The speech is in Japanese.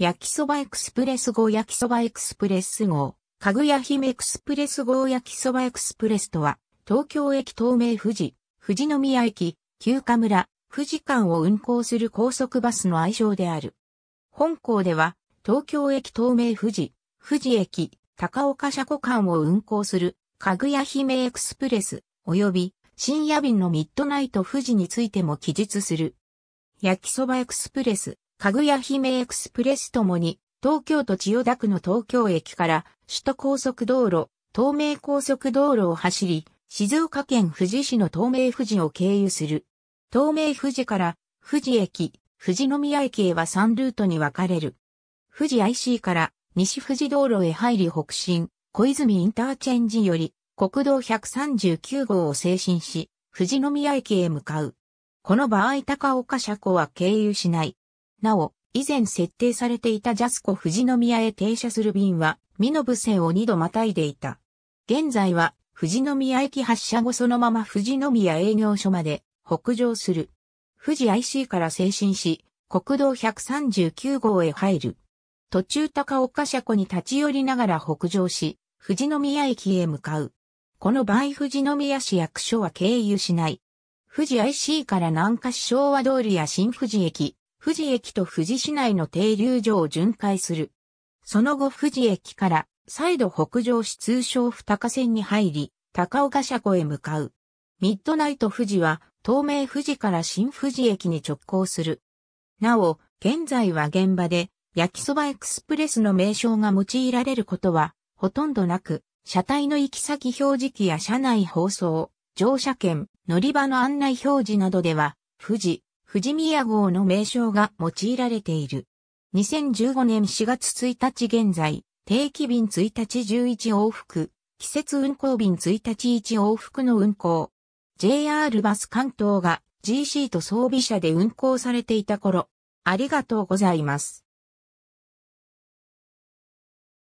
焼きそばエクスプレス号焼きそばエクスプレス号、かぐや姫エクスプレス号焼きそばエクスプレスとは、東京駅東名富士、富士宮駅、旧暇村、富士間を運行する高速バスの愛称である。本校では、東京駅東名富士、富士駅、高岡車庫間を運行する、かぐや姫エクスプレス、及び、深夜便のミッドナイト富士についても記述する。焼きそばエクスプレス、かぐや姫エクスプレスともに、東京都千代田区の東京駅から首都高速道路、東名高速道路を走り、静岡県富士市の東名富士を経由する。東名富士から富士駅、富士宮駅へは3ルートに分かれる。富士 IC から西富士道路へ入り北進、小泉インターチェンジより国道139号を精進し、富士宮駅へ向かう。この場合高岡車庫は経由しない。なお、以前設定されていたジャスコ富士宮へ停車する便は、ミノブ線を二度またいでいた。現在は、富士宮駅発車後そのまま富士宮営業所まで北上する。富士 IC から精進し、国道139号へ入る。途中高岡車庫に立ち寄りながら北上し、富士宮駅へ向かう。この場合富士宮市役所は経由しない。富士 IC から南下市昭和通りや新富士駅、富士駅と富士市内の停留所を巡回する。その後富士駅から再度北上し通称二日線に入り、高岡車庫へ向かう。ミッドナイト富士は東名富士から新富士駅に直行する。なお、現在は現場で焼きそばエクスプレスの名称が用いられることはほとんどなく、車体の行き先表示器や車内放送、乗車券、乗り場の案内表示などでは、富士、富士宮号の名称が用いられている。2015年4月1日現在、定期便1日11往復、季節運行便1日1往復の運行。JR バス関東が GC と装備車で運行されていた頃、ありがとうございます。